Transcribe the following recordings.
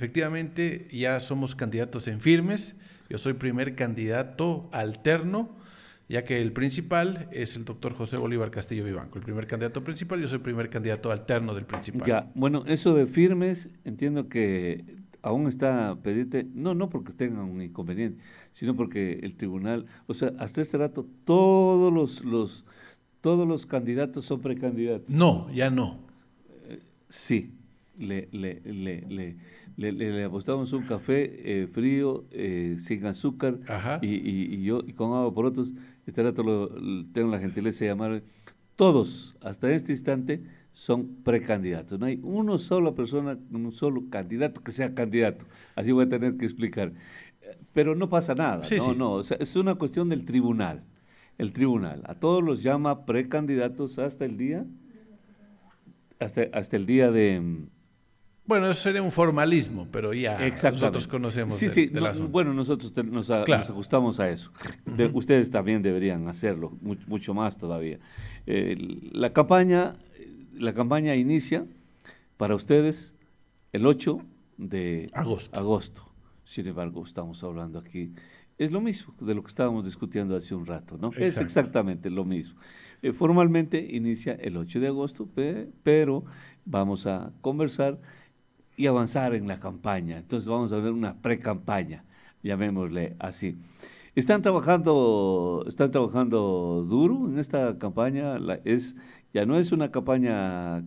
Efectivamente, ya somos candidatos en firmes. Yo soy primer candidato alterno, ya que el principal es el doctor José Bolívar Castillo Vivanco. El primer candidato principal, yo soy primer candidato alterno del principal. Ya, bueno, eso de firmes, entiendo que aún está pendiente, no, no porque tengan un inconveniente, sino porque el tribunal, o sea, hasta este rato todos los, los todos los candidatos son precandidatos. No, ya no. Eh, sí, le, le, le le, apostamos un café eh, frío, eh, sin azúcar y, yo, y con agua por otros. Este rato tengo la gentileza de llamar. Todos, hasta este instante, son precandidatos. No hay una sola persona, un solo candidato que sea candidato. Así voy a tener que explicar. Pero no pasa nada. no, no. es una cuestión del tribunal. El tribunal a todos los llama precandidatos hasta el día, hasta, hasta el día de bueno, eso sería un formalismo, pero ya nosotros conocemos. bueno, nosotros nos, ajustamos a eso. Ustedes también deberían hacerlo, mucho, más todavía. Eh, la, campaña, la campaña inicia para ustedes el 8 de agosto. Sin embargo, estamos hablando aquí. Es lo mismo de lo que estábamos discutiendo hace un rato, ¿no? Es exactamente lo mismo. Eh, formalmente inicia el 8 de agosto, pero vamos a conversar y avanzar en la campaña. Entonces vamos a ver una pre-campaña, llamémosle así. Están trabajando, están trabajando duro en esta campaña. La, es, ya no es una campaña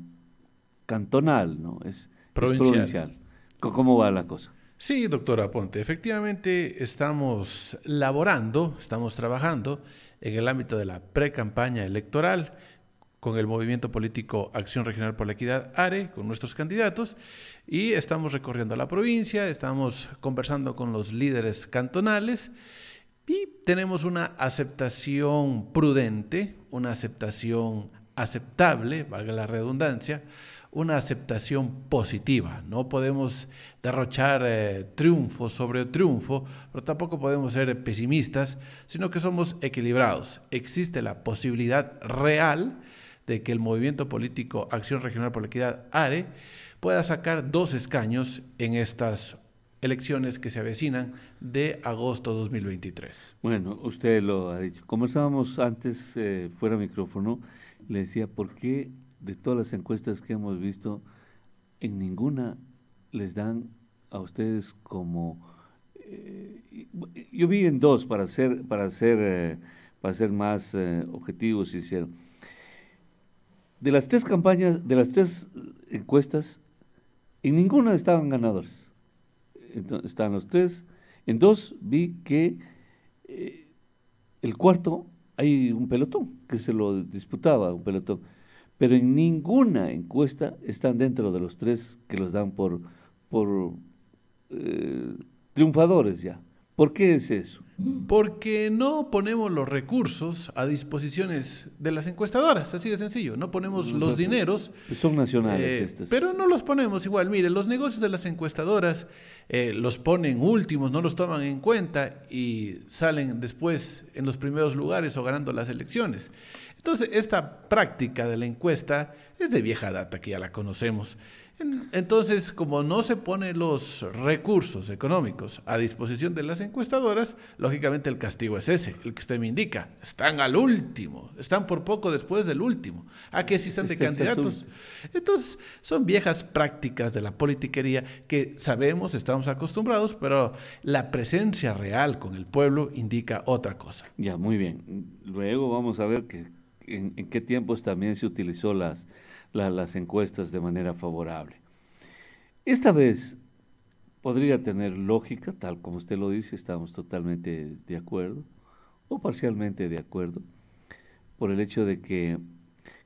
cantonal, ¿no? Es provincial. ¿Cómo va la cosa? Sí, doctora Ponte, efectivamente estamos laborando, estamos trabajando en el ámbito de la pre-campaña electoral con el movimiento político Acción Regional por la Equidad, ARE, con nuestros candidatos. Y estamos recorriendo la provincia, estamos conversando con los líderes cantonales y tenemos una aceptación prudente, una aceptación aceptable, valga la redundancia, una aceptación positiva. No podemos derrochar eh, triunfo sobre triunfo, pero tampoco podemos ser pesimistas, sino que somos equilibrados. Existe la posibilidad real de que el movimiento político Acción Regional por la Equidad, ARE, pueda sacar dos escaños en estas elecciones que se avecinan de agosto 2023. Bueno, usted lo ha dicho. Conversábamos antes eh, fuera micrófono, le decía, ¿por qué de todas las encuestas que hemos visto, en ninguna les dan a ustedes como... Eh, yo vi en dos, para ser, para ser, eh, para ser más objetivos, sincero. De las tres campañas, de las tres encuestas, en ninguno estaban ganadores. están estaban los tres. En dos vi que eh, el cuarto hay un pelotón que se lo disputaba, un pelotón. Pero en ninguna encuesta están dentro de los tres que los dan por, por eh, triunfadores ya. ¿Por qué es eso? Porque no ponemos los recursos a disposiciones de las encuestadoras, así de sencillo. No ponemos los dineros. son nacionales eh, estas. Pero no los ponemos igual. Mire, los negocios de las encuestadoras eh, los ponen últimos, no los toman en cuenta y salen después en los primeros lugares o ganando las elecciones. Entonces, esta práctica de la encuesta es de vieja data, que ya la conocemos. Entonces, como no se ponen los recursos económicos a disposición de las encuestadoras, lógicamente el castigo es ese, el que usted me indica. Están al último, están por poco después del último. ¿A qué existen de candidatos? Entonces, son viejas prácticas de la politiquería que sabemos, estamos acostumbrados, pero la presencia real con el pueblo indica otra cosa. Ya, muy bien. Luego vamos a ver que, en qué tiempos también se utilizó las las encuestas de manera favorable. Esta vez podría tener lógica, tal como usted lo dice, estamos totalmente de acuerdo, o parcialmente de acuerdo, por el hecho de que,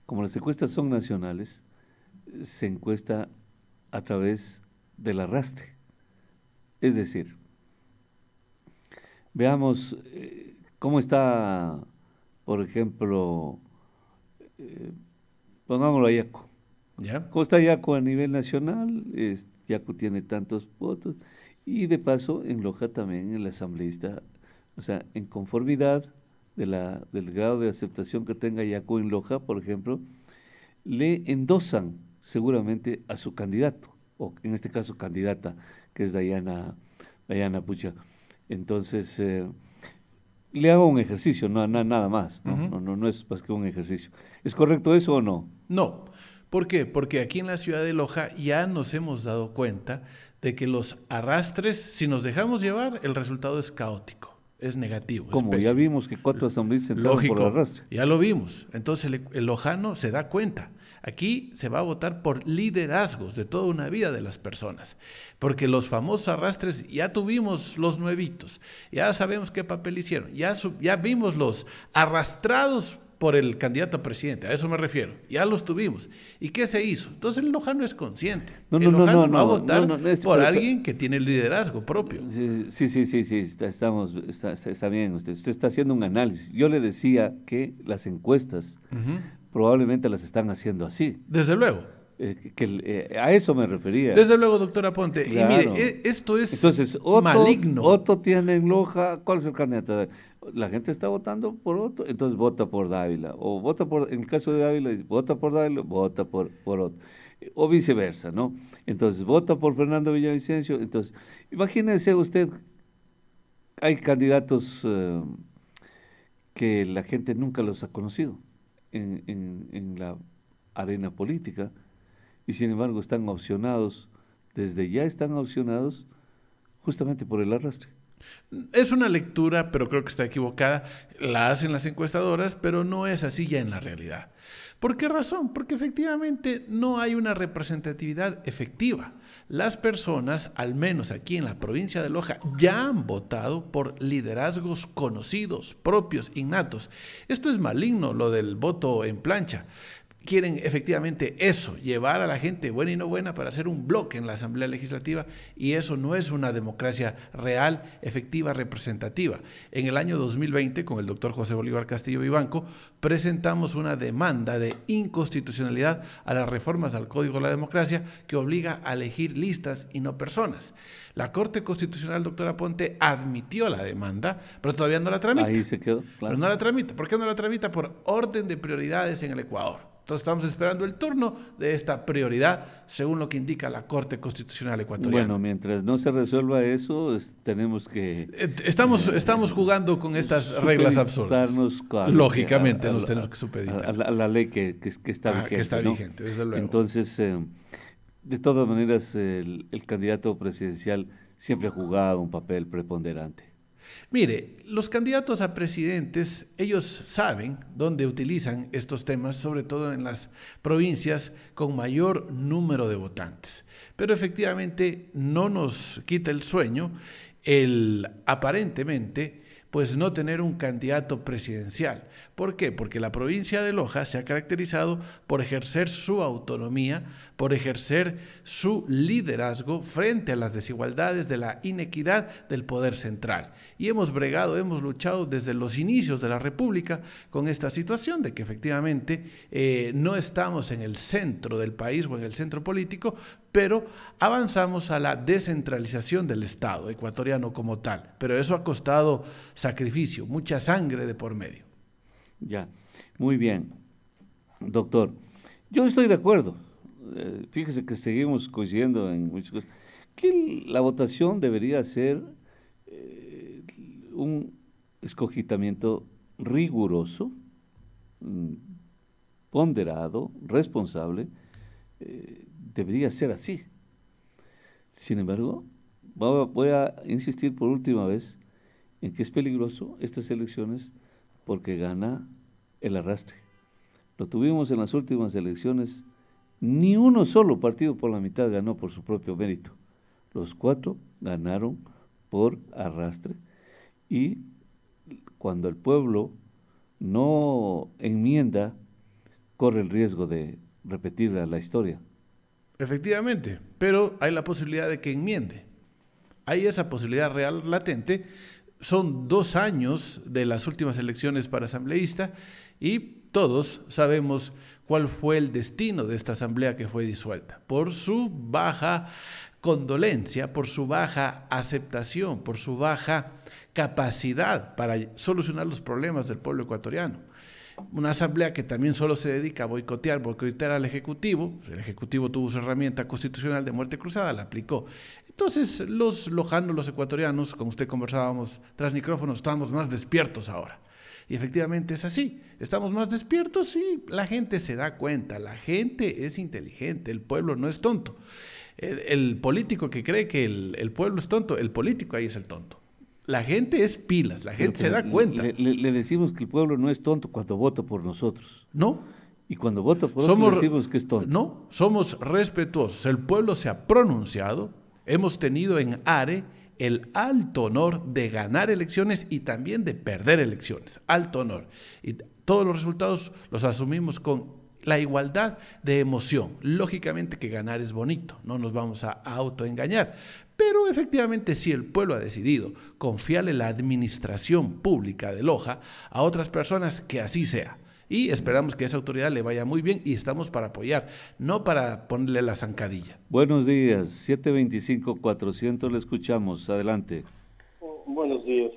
como las encuestas son nacionales, se encuesta a través del arrastre. Es decir, veamos eh, cómo está, por ejemplo, eh, pongámoslo a Yaco. ¿Ya? ¿Cómo está Yaco a nivel nacional? Es, Yaco tiene tantos votos. Y de paso, en Loja también en la asambleísta, o sea, en conformidad de la, del grado de aceptación que tenga Yaco en Loja, por ejemplo, le endosan seguramente a su candidato, o en este caso candidata, que es Dayana, Dayana Pucha. Entonces, eh, le hago un ejercicio, no, nada más. ¿no? no, no, es más que un ejercicio. ¿Es correcto eso o no? No. ¿Por qué? Porque aquí en la ciudad de Loja ya nos hemos dado cuenta de que los arrastres, si nos dejamos llevar, el resultado es caótico, es negativo. Como ya vimos que cuatro asambleístas se por arrastre. Ya lo vimos. Entonces el lojano se da cuenta Aquí se va a votar por liderazgos de toda una vida de las personas, porque los famosos arrastres ya tuvimos los nuevitos, ya sabemos qué papel hicieron, ya, ya vimos los arrastrados por el candidato a presidente, a eso me refiero. Ya los tuvimos. ¿Y qué se hizo? Entonces el Lojano es consciente. No, no, el no, no, va a votar por alguien que tiene el liderazgo propio. Sí, sí, sí, sí, está, estamos, está, bien usted. Usted está haciendo un análisis. Yo le decía que las encuestas probablemente las están haciendo así. Desde luego. Eh, que, eh, a eso me refería. Desde luego, doctora Ponte. Y mire, e, esto es Entonces, Otto, maligno. Otto tiene Loja, ¿cuál es el candidato? La gente está votando por Otto, entonces vota por Dávila. O vota por, en el caso de Dávila, vota por Dávila, vota por, por Otto. O viceversa, ¿no? Entonces vota por Fernando Villavicencio. Entonces, imagínese usted, hay candidatos eh, que la gente nunca los ha conocido en, la arena política y sin embargo están opcionados, desde ya están opcionados justamente por el arrastre. Es una lectura, pero creo que está equivocada. La hacen las encuestadoras, pero no es así ya en la realidad. ¿Por qué razón? Porque efectivamente no hay una representatividad efectiva. Las personas, al menos aquí en la provincia de Loja, ya han votado por liderazgos conocidos, propios, innatos. Esto es maligno, lo del voto en plancha quieren efectivamente eso, llevar a la gente buena y no buena para hacer un bloque en la Asamblea Legislativa y eso no es una democracia real, efectiva, representativa. En el año 2020, con el doctor José Bolívar Castillo Vivanco, presentamos una demanda de inconstitucionalidad a las reformas al Código de la Democracia que obliga a elegir listas y no personas. La Corte Constitucional, doctora Ponte, admitió la demanda, pero todavía no la tramita. Ahí se quedó. Claro. Pero no la tramita. ¿Por qué no la tramita? Por orden de prioridades en el Ecuador. Entonces estamos esperando el turno de esta prioridad, según lo que indica la Corte Constitucional Ecuatoriana. Bueno, mientras no se resuelva eso, tenemos que... Eh, estamos, eh, estamos jugando con estas reglas absurdas. Lógicamente nos tenemos que supeditar. a, la, ley que, que, está vigente. Que está ah, vigente, desde luego. Entonces, eh, de todas maneras, el candidato presidencial siempre ha jugado un papel preponderante. Mire, los candidatos a presidentes, ellos saben dónde utilizan estos temas, sobre todo en las provincias con mayor número de votantes. Pero efectivamente no nos quita el sueño el aparentemente pues no tener un candidato presidencial. ¿Por qué? Porque la provincia de Loja se ha caracterizado por ejercer su autonomía, por ejercer su liderazgo frente a las desigualdades de la inequidad del poder central. Y hemos bregado, hemos luchado desde los inicios de la República con esta situación de que efectivamente eh, no estamos en el centro del país o en el centro político, pero avanzamos a la descentralización del Estado ecuatoriano como tal. Pero eso ha costado sacrificio, mucha sangre de por medio. Ya, muy bien. Doctor, yo estoy de acuerdo. Eh, fíjese que seguimos coincidiendo en muchas cosas. Que la votación debería ser eh, un escogitamiento riguroso, mm, ponderado, responsable. Eh, debería ser así. Sin embargo, voy a insistir por última vez en que es peligroso estas elecciones porque gana el arrastre. Lo tuvimos en las últimas elecciones, ni uno solo partido por la mitad ganó por su propio mérito. Los cuatro ganaron por arrastre y cuando el pueblo no enmienda, corre el riesgo de repetir la historia. Efectivamente, pero hay la posibilidad de que enmiende. Hay esa posibilidad real latente son dos años de las últimas elecciones para asambleísta y todos sabemos cuál fue el destino de esta asamblea que fue disuelta, por su baja condolencia, por su baja aceptación, por su baja capacidad para solucionar los problemas del pueblo ecuatoriano una asamblea que también solo se dedica a boicotear, boicotear al Ejecutivo, pues, el Ejecutivo tuvo su herramienta constitucional de muerte cruzada, la aplicó. Entonces, los lojanos, los ecuatorianos, como usted conversábamos tras micrófonos, estamos más despiertos ahora. Y efectivamente es así. Estamos más despiertos y la gente se da cuenta. La gente es inteligente. El pueblo no es tonto. El, político que cree que el pueblo es tonto, el político ahí es el tonto. La gente es pilas, la gente se da cuenta. Le, decimos que el pueblo no es tonto cuando vota por nosotros. No. Y cuando vota por nosotros decimos que es tonto. No, somos respetuosos. El pueblo se ha pronunciado. Hemos tenido en ARE el alto honor de ganar elecciones y también de perder elecciones. Alto honor. Y todos los resultados los asumimos con la igualdad de emoción. Lógicamente que ganar es bonito, no nos vamos a autoengañar, pero efectivamente, si el pueblo ha decidido confiarle la administración pública de Loja a otras personas, que así sea. Y esperamos que esa autoridad le vaya muy bien y estamos para apoyar, no para ponerle la zancadilla. Buenos días, 725-400 le escuchamos, adelante. Buenos días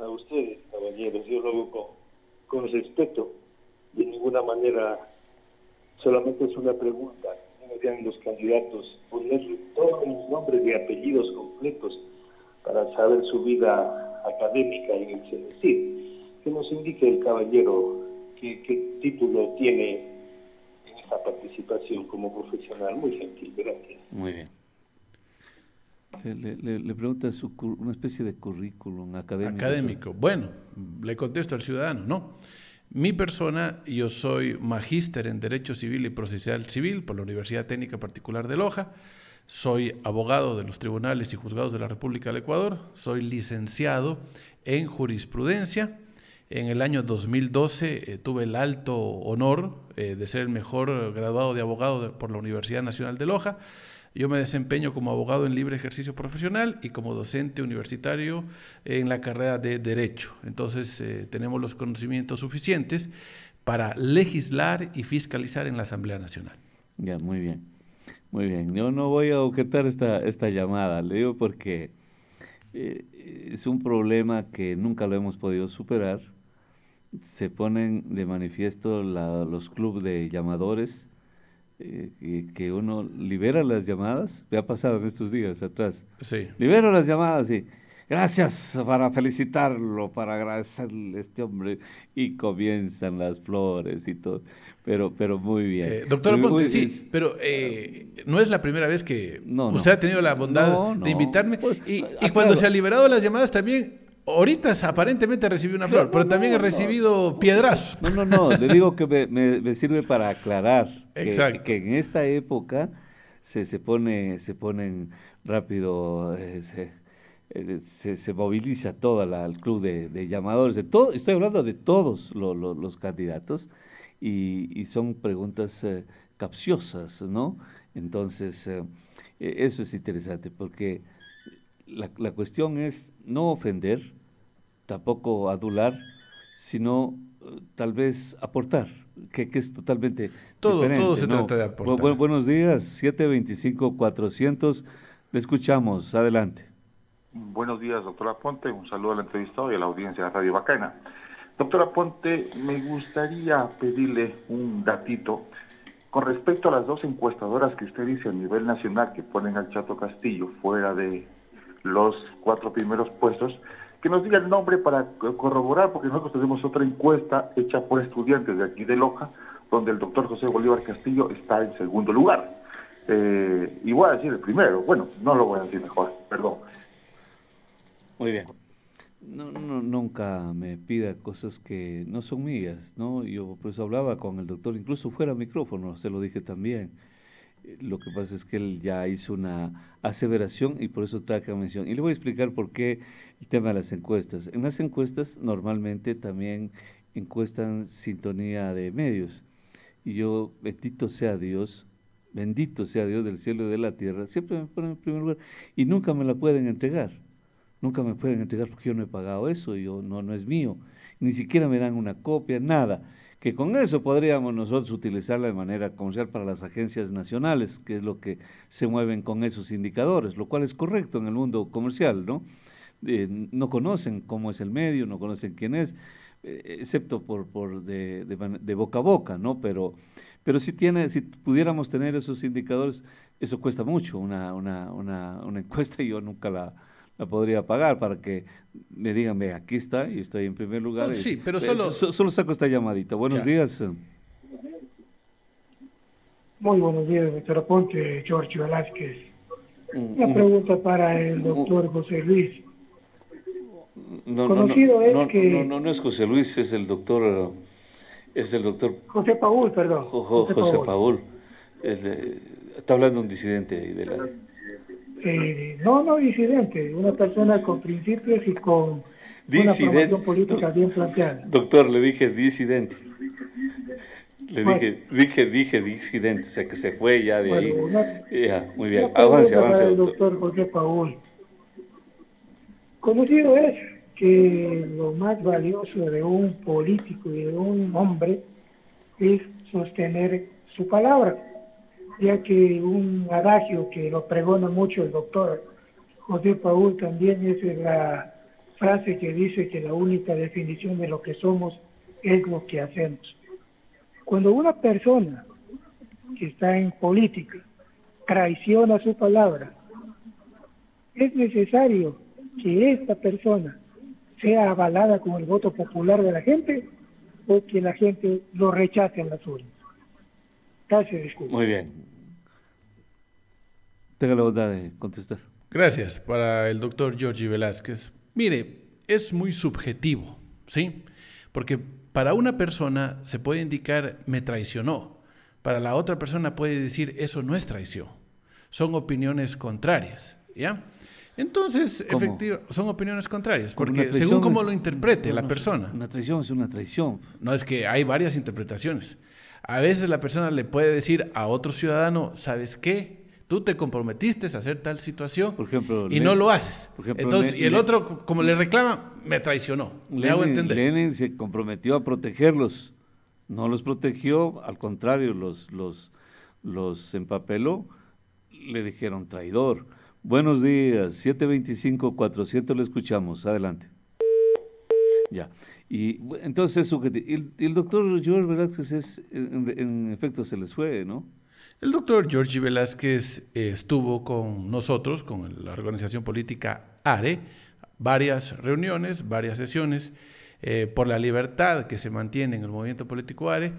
a, ustedes, caballeros. Yo lo hago con respeto, de ninguna manera, solamente es una pregunta los candidatos, ponerle todos los nombres y apellidos completos para saber su vida académica en el CENESID, que nos indique el caballero qué, título tiene en esta participación como profesional. Muy gentil, gracias. Muy bien. Le, pregunta una especie de currículum Académico. Bueno, le contesto al ciudadano, no. Mi persona, yo soy magíster en Derecho Civil y Procesal Civil por la Universidad Técnica Particular de Loja. Soy abogado de los tribunales y juzgados de la República del Ecuador. Soy licenciado en jurisprudencia. En el año 2012 eh, tuve el alto honor eh, de ser el mejor graduado de abogado por la Universidad Nacional de Loja. Yo me desempeño como abogado en libre ejercicio profesional y como docente universitario en la carrera de Derecho. Entonces, eh, tenemos los conocimientos suficientes para legislar y fiscalizar en la Asamblea Nacional. Ya, muy bien. Muy bien. Yo no voy a objetar esta, esta llamada, le digo porque eh, es un problema que nunca lo hemos podido superar. Se ponen de manifiesto los clubes de llamadores eh, que uno libera las llamadas, me ha pasado en estos días atrás. Sí. Libero las llamadas y gracias para felicitarlo, para agradecerle a este hombre. Y comienzan las flores y todo. Pero, pero muy bien. Eh, doctor Ponte, sí, pero eh, no es la primera vez que usted ha tenido la bondad de invitarme. Pues, y, y cuando se ha liberado las llamadas también Ahorita aparentemente recibí una flor, pero también he recibido piedras. No, no, no, le digo que me, me, sirve para aclarar que, en esta época se, se, pone, se ponen rápido, eh, eh, se, se, moviliza todo el club de, de, llamadores, todo, estoy hablando de todos los candidatos y, son preguntas eh, capciosas, ¿no? Entonces, e, eso es interesante porque la, la cuestión es no ofender, tampoco adular, sino eh, tal vez aportar, que, que es totalmente todo, Todo se trata de aportar. buenos días, 725-400, le escuchamos, adelante. Buenos días, doctora Ponte, un saludo al entrevistado y a la audiencia de Radio Bacana. Doctora Ponte, me gustaría pedirle un datito con respecto a las dos encuestadoras que usted dice a nivel nacional que ponen al Chato Castillo fuera de los cuatro primeros puestos que nos diga el nombre para corroborar, porque nosotros tenemos otra encuesta hecha por estudiantes de aquí de Loja, donde el doctor José Bolívar Castillo está en segundo lugar. Eh, y voy a decir el primero, bueno, no lo voy a decir mejor, perdón. Muy bien. No, no, nunca me pida cosas que no son mías, ¿no? Yo por eso hablaba con el doctor, incluso fuera micrófono, se lo dije también. Lo que pasa es que él ya hizo una aseveración y por eso traje a mención. Y le voy a explicar por qué el tema de las encuestas. En las encuestas normalmente también encuestan sintonía de medios. Y yo, bendito sea Dios, bendito sea Dios del cielo y de la tierra, siempre me ponen en primer lugar. Y nunca me la pueden entregar. Nunca me pueden entregar porque yo no he pagado eso, yo no, no es mío. Ni siquiera me dan una copia, nada que con eso podríamos nosotros utilizarla de manera comercial para las agencias nacionales, que es lo que se mueven con esos indicadores, lo cual es correcto en el mundo comercial, ¿no? Eh, no conocen cómo es el medio, no conocen quién es, eh, excepto por, por de, boca a boca, ¿no? Pero, pero si, tiene, si pudiéramos tener esos indicadores, eso cuesta mucho, una, una, una, una encuesta, yo nunca la, la podría pagar para que me digan, aquí está y estoy en primer lugar. sí, pero solo... solo saco esta llamadita. Buenos días. Muy buenos días, doctor Ponte, George Velázquez. Mm, Una mm. pregunta para el mm, doctor José Luis. No, no, no, es No, es José Luis, es el doctor... Es el doctor... José Paul, perdón. José, Paul. Eh, está hablando un disidente de la... Este, no, no disidente, una persona con principios y con una una política bien planteada. Doctor, le dije disidente. Le dije, dije, dije disidente, o sea que se fue ya de ahí. muy bien, avance, avance. doctor. José José Paul. Conocido es que lo más valioso de un político y de un hombre es sostener su palabra ya que un adagio que lo pregona mucho el doctor José Paul también es la frase que dice que la única definición de lo que somos es lo que hacemos. Cuando una persona que está en política traiciona su palabra, es necesario que esta persona sea avalada con el voto popular de la gente o que la gente lo rechace en las urnas. Gracias, Muy bien. Tenga la bondad de contestar. Gracias para el doctor Georgi Velázquez. Mire, es muy subjetivo, ¿sí? Porque para una persona se puede indicar me traicionó, para la otra persona puede decir eso no es traición. Son opiniones contrarias, ¿ya? Entonces, efectivamente, son opiniones contrarias, porque según cómo lo interprete la persona. Una traición es una traición. No, es que hay varias interpretaciones. A veces la persona le puede decir a otro ciudadano, ¿sabes qué? tú te comprometiste a hacer tal situación y no lo haces. Entonces, y el otro, como le reclama, me traicionó. le hago entender. Lenin se comprometió a protegerlos. No los protegió, al contrario, los, los, los empapeló, le dijeron traidor. Buenos días, 725-400, lo escuchamos. Adelante. Ya. Y entonces el, doctor George Velázquez es, en, efecto se les fue, ¿no? El doctor George Velázquez eh, estuvo con nosotros, con la organización política ARE, varias reuniones, varias sesiones eh, por la libertad que se mantiene en el movimiento político ARE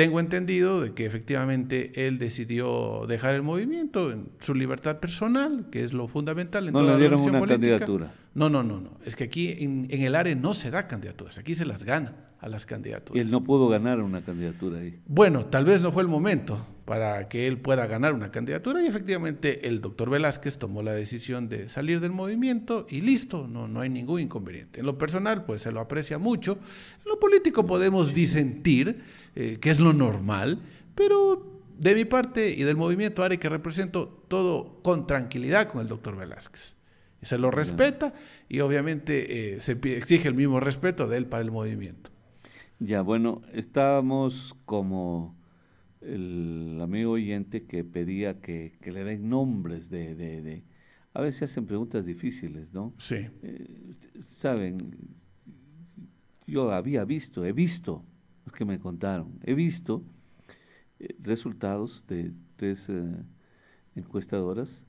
tengo entendido de que efectivamente él decidió dejar el movimiento en su libertad personal, que es lo fundamental en no le dieron una candidatura. No, no, no, no. Es que aquí en, el área no se da candidaturas, aquí se las gana a las candidaturas. Y él no pudo ganar una candidatura ahí. Bueno, tal vez no fue el momento para que él pueda ganar una candidatura y efectivamente el doctor Velázquez tomó la decisión de salir del movimiento y listo, no, no hay ningún inconveniente. En lo personal, pues se lo aprecia mucho. En lo político podemos disentir eh, que es lo normal, pero de mi parte y del movimiento ARE que represento, todo con tranquilidad con el doctor Velázquez. se lo respeta y obviamente eh, se exige el mismo respeto de él para el movimiento. Ya, bueno, estábamos como el amigo oyente que pedía que, le den nombres de, A veces hacen preguntas difíciles, ¿no? Sí. Eh, saben, yo había visto, he visto me contaron. He visto eh, resultados de tres eh, encuestadoras.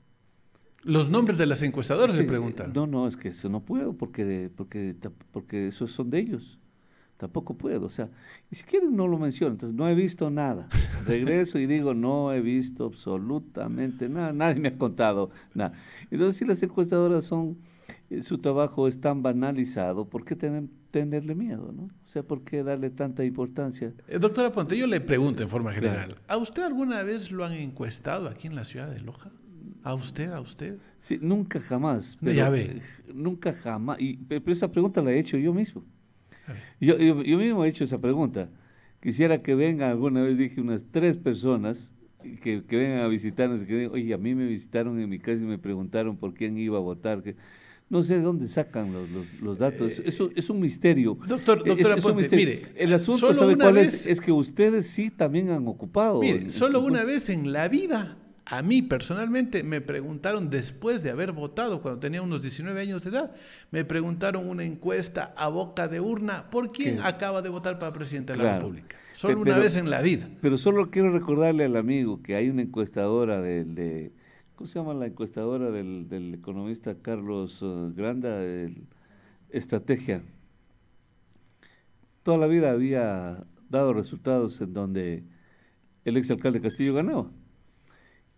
¿Los nombres de las encuestadoras preguntan? No, no, es que eso no puedo porque, porque, porque esos son de ellos. Tampoco puedo, o sea, si quieren no lo menciono, entonces no he visto nada. Regreso y digo, no he visto absolutamente nada, nadie me ha contado nada. Entonces, si las encuestadoras son, eh, su trabajo es tan banalizado, ¿por qué tenerle miedo? ¿no? sea, por qué darle tanta importancia. Eh, doctora Ponte, yo le pregunto en forma general, ¿a usted alguna vez lo han encuestado aquí en la ciudad de Loja? ¿A usted, a usted? Sí, nunca jamás. Pero, ya ve. Eh, nunca jamás. Y, pero esa pregunta la he hecho yo mismo. Yo, yo, mismo he hecho esa pregunta. Quisiera que venga alguna vez dije, unas tres personas que, que vengan a visitarnos y que digan, oye, a mí me visitaron en mi casa y me preguntaron por quién iba a votar. No sé de dónde sacan los, datos. Eh, eso es un misterio. Doctor, eh, doctora Pues mire. El asunto, cuál es? que ustedes sí también han ocupado. Mire, solo una vez en la vida, a mí personalmente, me preguntaron después de haber votado, cuando tenía unos 19 años de edad, me preguntaron una encuesta a boca de urna por quién acaba de votar para presidente de la República. Eh, solo una vez en la vida. Pero solo quiero recordarle al amigo que hay una encuestadora del. de se llama la encuestadora del, economista Carlos eh, Granda? de estrategia. Toda la vida había dado resultados en donde el exalcalde Castillo ganaba.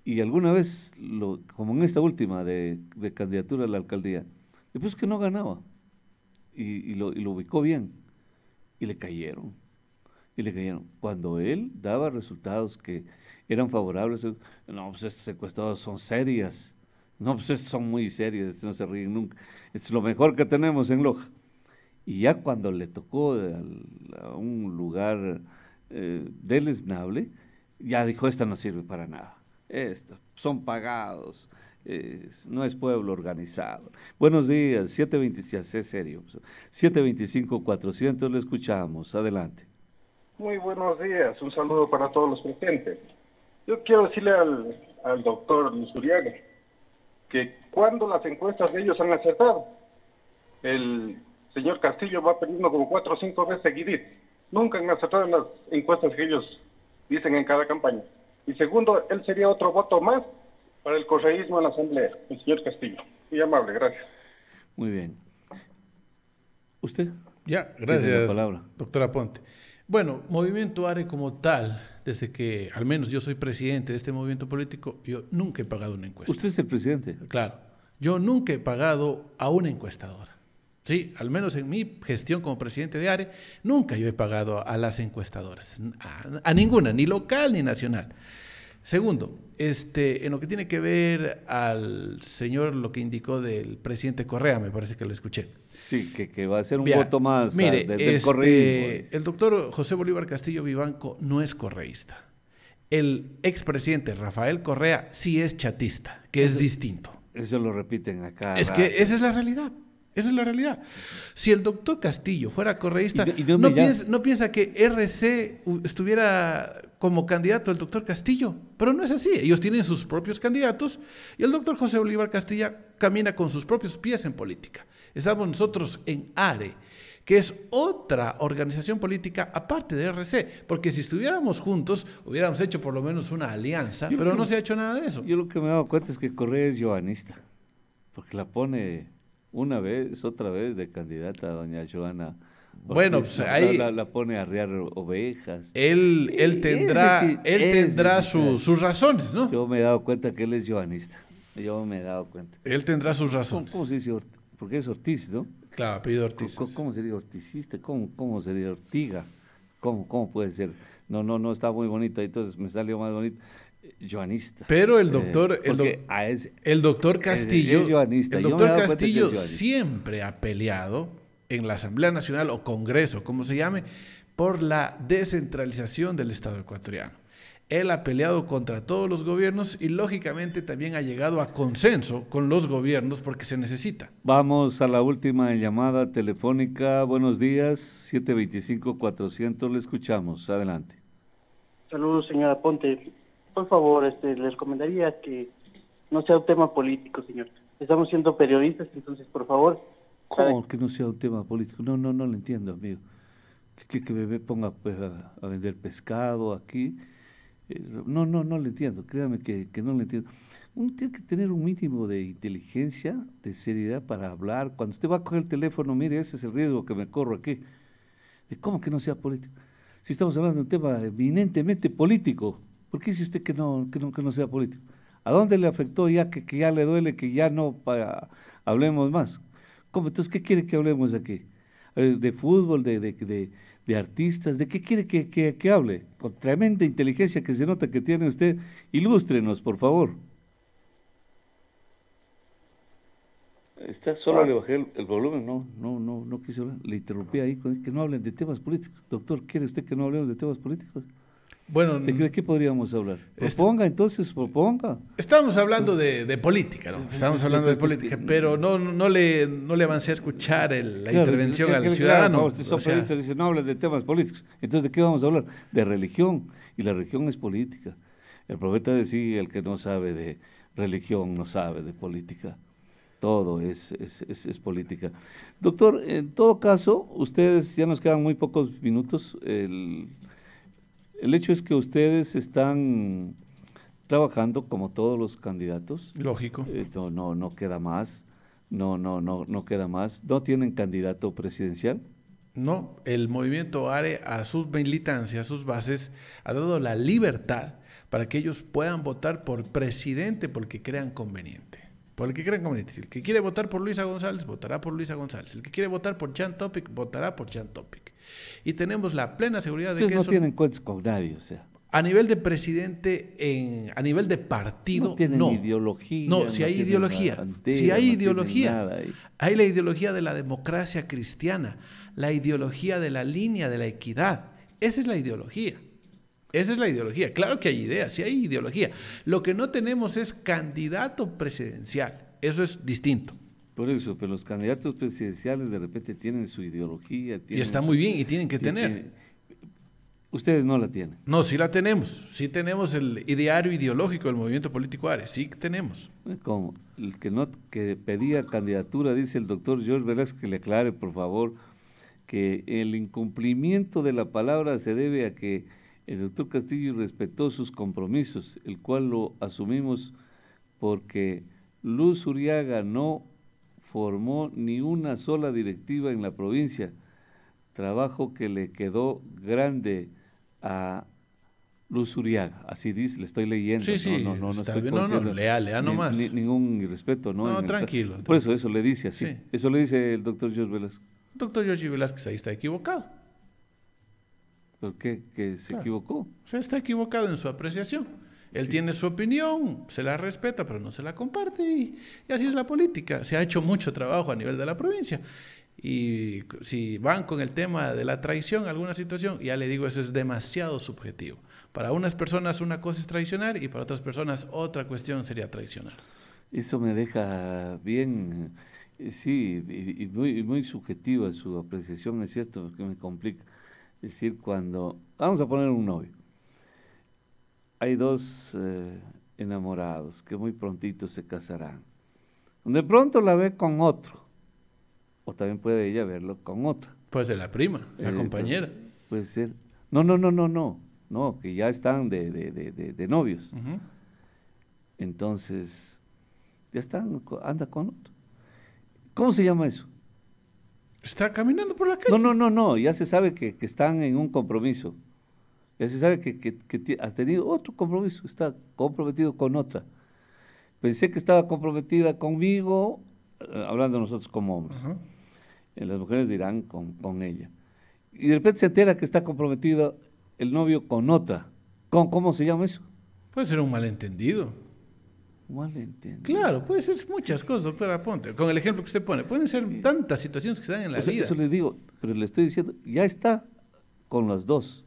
Y alguna vez, como en esta última de, candidatura a la alcaldía, después que no ganaba. y lo ubicó bien. Y le cayeron. Y le cayeron. Cuando él daba resultados que eran favorables. No, pues estos secuestrados son serias. No, pues estos son muy serias, no se ríen nunca. es lo mejor que tenemos en Loja. Y ya cuando le tocó a un lugar eh, deleznable, ya dijo, esta no sirve para nada. Estos son pagados, no es pueblo organizado. Buenos días, 725, es serio. 725-400, pues, le escuchamos, adelante. Muy buenos días, un saludo para todos los presentes. Yo quiero decirle al, al doctor Luzuriaga que cuando las encuestas de ellos han acertado, el señor Castillo va perdiendo como cuatro o cinco veces seguidas Nunca han acertado las encuestas que ellos dicen en cada campaña. Y segundo, él sería otro voto más para el correísmo en la Asamblea, el señor Castillo. Muy amable, gracias. Muy bien. ¿Usted? Ya, gracias, doctora Ponte. Bueno, Movimiento ARE como tal desde que al menos yo soy presidente de este movimiento político, yo nunca he pagado una encuesta. ¿Usted es el presidente? Claro. Yo nunca he pagado a una encuestadora. Sí, al menos en mi gestión como presidente de ARE, nunca yo he pagado a, las encuestadoras, a ninguna, ni local ni nacional. Segundo, este, en lo que tiene que ver al señor lo que indicó del presidente Correa, me parece que lo escuché. Sí, que, va a ser un voto más ah, mire, este, El doctor José Bolívar Castillo Vivanco no es correísta. El expresidente Rafael Correa sí es chatista, que es distinto. Eso lo repiten acá. Es que esa es la realidad. Esa es la realidad. Si el doctor Castillo fuera correísta, no, piensa, que RC estuviera como candidato el doctor Castillo, pero no es así. Ellos tienen sus propios candidatos y el doctor José Bolívar Castilla camina con sus propios pies en política. Estamos nosotros en ARE, que es otra organización política aparte de RC, porque si estuviéramos juntos hubiéramos hecho por lo menos una alianza, pero no se ha hecho nada de eso. Yo lo que me he dado cuenta es que Correa es joanista, porque la pone una vez, otra vez de candidata a doña Joana. Bueno, pues ahí la, pone a arriar ovejas. Él, él tendrá, él tendrá sus razones, ¿no? Yo me he dado cuenta que él es joanista. Yo me he dado cuenta. Él tendrá sus razones. ¿Cómo, se dice? Porque es Ortiz, ¿no? Claro, apellido Ortiz. ¿Cómo, sería Orticista? ¿Cómo, sería Ortiga? ¿Cómo, ¿Cómo puede ser? No, no, no, está muy bonito, entonces me salió más bonito. Joanista. Pero el eh, doctor, el, doctor Castillo, el doctor Castillo siempre ha peleado en la Asamblea Nacional o Congreso, como se llame, por la descentralización del Estado ecuatoriano. Él ha peleado contra todos los gobiernos y lógicamente también ha llegado a consenso con los gobiernos porque se necesita. Vamos a la última llamada telefónica. Buenos días, 725-400, le escuchamos. Adelante. Saludos, señora Ponte por favor, este, les recomendaría que no sea un tema político, señor. Estamos siendo periodistas, entonces, por favor. ¿Cómo que no sea un tema político? No, no, no lo entiendo, amigo. Que, que me ponga pues, a, vender pescado aquí. Eh, no, no, no lo entiendo. Créame que, que no lo entiendo. Uno tiene que tener un mínimo de inteligencia, de seriedad para hablar. Cuando usted va a coger el teléfono, mire, ese es el riesgo que me corro aquí. De cómo que no sea político. Si estamos hablando de un tema eminentemente político. ¿Por qué dice usted que no, que no, no sea político? ¿A dónde le afectó ya que, que ya le duele, que ya no hablemos más? ¿Cómo? Entonces, ¿qué quiere que hablemos aquí? Eh, ¿De fútbol, de, artistas? ¿De qué quiere que, hable? Con tremenda inteligencia que se nota que tiene usted, ilústrenos, por favor. Está, solo ah. le bajé el, volumen, no, no, no, no quise hablar. Le interrumpí ahí que no hablen de temas políticos. Doctor, ¿quiere usted que no hablemos de temas políticos? Bueno, ¿De, qué podríamos hablar? Este, proponga, entonces, proponga. Estábamos hablando de, política, ¿no? Estábamos hablando de este política, pero no, no, le, no le avancé a escuchar la intervención al ciudadano. Claro, usted dice, no habla de temas políticos. Entonces, ¿de qué vamos a hablar? De religión, y la religión es política. El profeta decía, el que no sabe de religión no sabe de política. Todo es, es política. Doctor, en todo caso, ustedes ya nos quedan muy pocos minutos. El, el hecho es que ustedes están trabajando como todos los candidatos. Lógico. Eh, no, no, queda más. No, no, no, no queda más. ¿No tienen candidato presidencial? No, el movimiento ARE a sus militancias, a sus bases, ha dado la libertad para que ellos puedan votar por presidente porque crean conveniente. Por el que crean conveniente. El que quiere votar por Luisa González, votará por Luisa González. El que quiere votar por Chan Topic, votará por Chan Topic. Y tenemos la plena seguridad de Ustedes que no tienen cuentas con nadie, o sea. A nivel de presidente, a nivel de partido, no. Tienen ideología. No, si hay ideología. si hay ideología. Hay la ideología de la democracia cristiana, la ideología de la línea de la equidad. Esa es la ideología. Esa es la ideología. Claro que hay ideas, si hay ideología. Lo que no tenemos es candidato presidencial. Eso es distinto. Por eso, pero pues, los candidatos presidenciales de repente tienen su ideología. y está muy bien, y tienen que tener. Ustedes no la tienen. No, sí la tenemos. Sí tenemos el ideario ideológico del movimiento político Ares. Sí que tenemos. Eh, como el que, no, que pedía candidatura, dice el doctor George Velázquez, que le aclare, por favor, que el incumplimiento de la palabra se debe a que el doctor Castillo respetó sus compromisos, el cual lo asumimos porque Luz Uriaga no formó ni una sola directiva en la provincia, trabajo que le quedó grande a Luz Uriaga. Así dice, le estoy leyendo. Sí, no, no, no, lea, lea nomás. ningún irrespeto, ¿no? No, tranquilo, Por eso, eso le dice así. Eso le dice el doctor George Velázquez. Doctor George Velázquez ahí está equivocado. ¿Por qué? ¿Que se equivocó? O está equivocado en su apreciación. Él tiene su opinión, se la respeta, pero no se la comparte y, así es la política. Se ha hecho mucho trabajo a nivel de la provincia. Y si van con el tema de la traición, alguna situación, ya le digo, eso es demasiado subjetivo. Para unas personas una cosa es traicionar y para otras personas otra cuestión sería traicionar. Eso me deja bien, eh, sí, y, muy, subjetiva su apreciación, es cierto, que me complica. decir, cuando, vamos a poner un novio, hay dos eh, enamorados que muy prontito se casarán. De pronto la ve con otro, o también puede ella verlo con otro. Pues de la prima, la eh, compañera. Puede ser. No, no, no, no, no, no, que ya están de, novios. Entonces, ya están, anda con otro. ¿Cómo se llama eso? Está caminando por la calle. No, no, no, no, ya se sabe que, que están en un compromiso. Ya se sabe que, que, tenido otro compromiso, está comprometido con otra. Pensé que estaba comprometida conmigo, eh, hablando nosotros como hombres. Eh, las mujeres dirán con, ella. Y de repente se entera que está comprometido el novio con otra. ¿Con, ¿Cómo se llama eso? Puede ser un malentendido. Malentendido. Claro, puede ser muchas cosas, doctora Ponte. Con el ejemplo que usted pone, pueden ser tantas situaciones que se dan en la vida. Eso le digo, pero le estoy diciendo, ya está con las dos.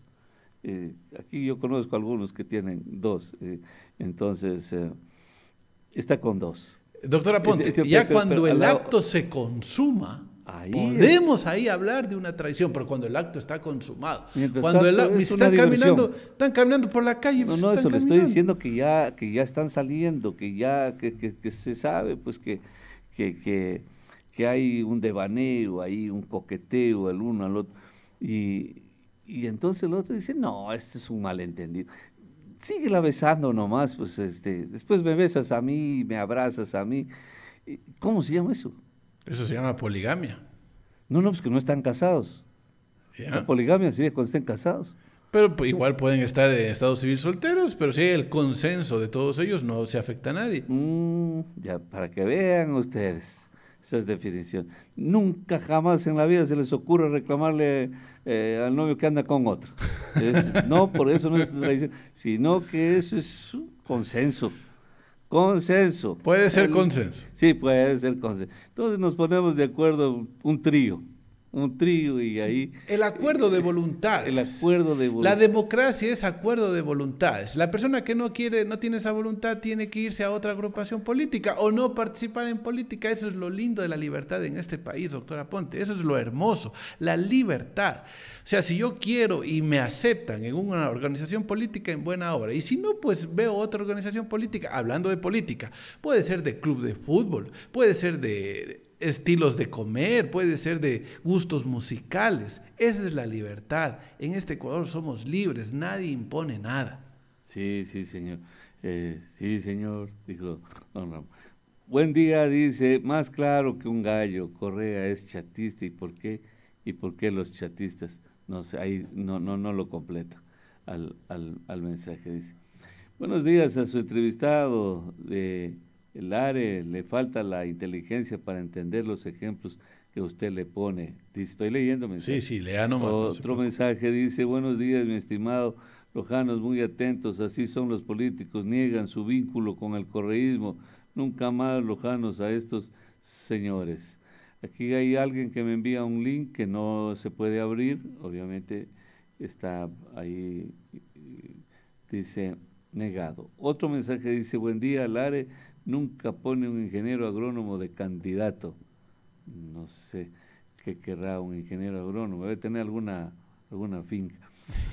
Eh, aquí yo conozco algunos que tienen dos, eh, entonces eh, está con dos. Doctora Ponte, este, ya cuando el acto se consuma, podemos ahí hablar de una traición, pero cuando el acto está consumado, cuando están caminando, están caminando por la calle, no, pues, no, eso le estoy diciendo que ya, que ya están saliendo, que ya, que, se sabe, pues que, que, que, hay un devaneo, hay un coqueteo el uno al otro. Y, y entonces el otro dice, no, este es un malentendido. sigue la besando nomás, pues este, después me besas a mí, me abrazas a mí. ¿Cómo se llama eso? Eso se llama poligamia. No, no, pues que no están casados. La poligamia sería cuando estén casados. Pero pues, igual pueden estar en estado civil solteros, pero si hay el consenso de todos ellos, no se afecta a nadie. Mm, ya, para que vean ustedes esas definición Nunca jamás en la vida se les ocurre reclamarle eh, al novio que anda con otro. no, por eso no es tradición, sino que eso es consenso. Consenso. Puede ser consenso. Sí, puede ser consenso. Entonces nos ponemos de acuerdo un trío un trío y ahí... El acuerdo de voluntades. El acuerdo de voluntades. La democracia es acuerdo de voluntades. La persona que no quiere, no tiene esa voluntad, tiene que irse a otra agrupación política o no participar en política. Eso es lo lindo de la libertad en este país, doctora Ponte. Eso es lo hermoso, la libertad. O sea, si yo quiero y me aceptan en una organización política en buena hora, y si no, pues veo otra organización política, hablando de política. Puede ser de club de fútbol, puede ser de estilos de comer, puede ser de gustos musicales. Esa es la libertad. En este Ecuador somos libres, nadie impone nada. Sí, sí, señor. Eh, sí, señor, dijo don Buen día, dice, más claro que un gallo, Correa es chatista y por qué, y por qué los chatistas, no sé, ahí no, no, no lo completa al, al mensaje, dice. Buenos días a su entrevistado de eh, Lare, le falta la inteligencia para entender los ejemplos que usted le pone. Estoy leyendo Sí, sí, lea nomás. Otro mensaje dice, buenos días, mi estimado lojanos muy atentos, así son los políticos, niegan su vínculo con el correísmo, nunca más lojanos a estos señores. Aquí hay alguien que me envía un link que no se puede abrir, obviamente está ahí, dice negado. Otro mensaje dice, buen día, Lare nunca pone un ingeniero agrónomo de candidato. No sé qué querrá un ingeniero agrónomo, debe tener alguna, alguna finca.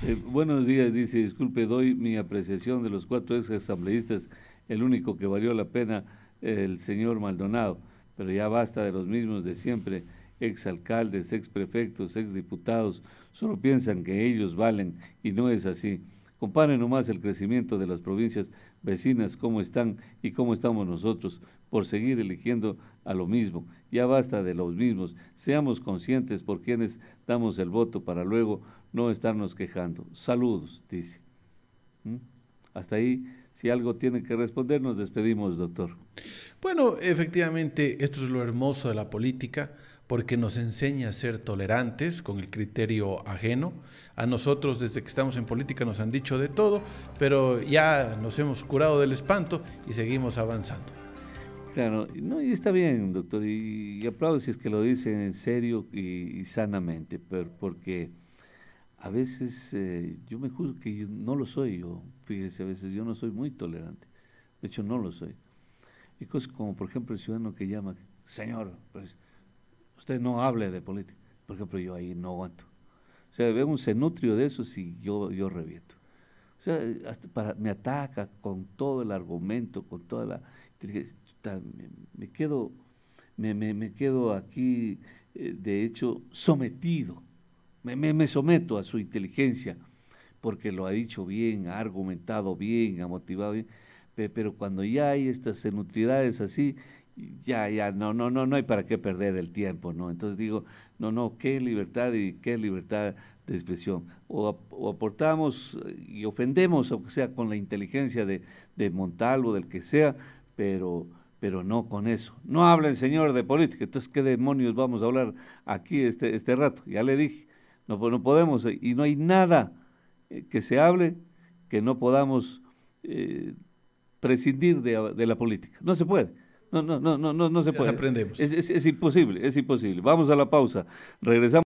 Eh, buenos días, dice, disculpe, doy mi apreciación de los cuatro ex asambleístas, el único que valió la pena, el señor Maldonado, pero ya basta de los mismos de siempre, ex alcaldes, ex prefectos, ex diputados, solo piensan que ellos valen y no es así. Comparen nomás el crecimiento de las provincias vecinas cómo están y cómo estamos nosotros por seguir eligiendo a lo mismo. Ya basta de los mismos. Seamos conscientes por quienes damos el voto para luego no estarnos quejando. Saludos, dice. ¿Mm? Hasta ahí, si algo tiene que responder, nos despedimos, doctor. Bueno, efectivamente, esto es lo hermoso de la política, porque nos enseña a ser tolerantes con el criterio ajeno a nosotros desde que estamos en política nos han dicho de todo, pero ya nos hemos curado del espanto y seguimos avanzando. Claro, no, y está bien, doctor, y, aplaudo si es que lo dicen en serio y, sanamente, pero porque a veces eh, yo me juzgo que no lo soy, yo, fíjese, a veces yo no soy muy tolerante, de hecho no lo soy. Y cosas como, por ejemplo, el ciudadano que llama, señor, pues, usted no hable de política, por ejemplo, yo ahí no aguanto. O sea, veo un cenutrio de esos y yo, yo reviento. O sea, me ataca con todo el argumento, con toda la... inteligencia. me quedo, me, quedo aquí, eh, de hecho, sometido. me someto a su inteligencia porque lo ha dicho bien, ha argumentado bien, ha motivado bien, pero cuando ya hay estas senutridades así, ya, ya, no, no, no, no hay para qué perder el tiempo, ¿no? Entonces digo, no, no, qué libertad y qué libertad de expresión. O, aportamos eh, y ofendemos, aunque sea con la inteligencia de, de Montalvo, del que sea, pero, pero no con eso. No hablen señor de política, entonces qué demonios vamos a hablar aquí este, este rato. Ya le dije, no, pues, no podemos, eh, y no hay nada eh, que se hable que no podamos prescindir de la política. No se puede. No, no, no, no, no, se puede. aprendemos. es imposible, es imposible. Vamos a la pausa. Regresamos.